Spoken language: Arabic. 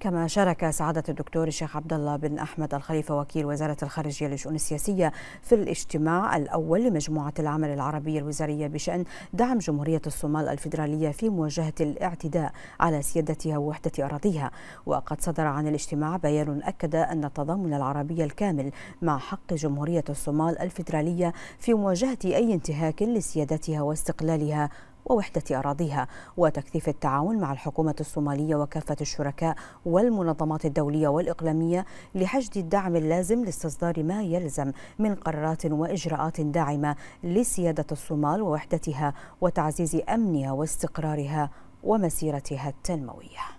كما شارك سعادة الدكتور الشيخ عبد الله بن أحمد الخليفة وكيل وزارة الخارجية للشؤون السياسية في الاجتماع الأول لمجموعة العمل العربية الوزارية بشأن دعم جمهورية الصومال الفيدرالية في مواجهة الاعتداء على سيادتها ووحدة أراضيها وقد صدر عن الاجتماع بيان أكد أن التضامن العربي الكامل مع حق جمهورية الصومال الفيدرالية في مواجهة أي انتهاك لسيادتها واستقلالها ووحدة أراضيها وتكثيف التعاون مع الحكومة الصومالية وكافة الشركاء والمنظمات الدولية والإقليمية لحشد الدعم اللازم لاستصدار ما يلزم من قرارات وإجراءات داعمة لسيادة الصومال ووحدتها وتعزيز أمنها واستقرارها ومسيرتها التنمويه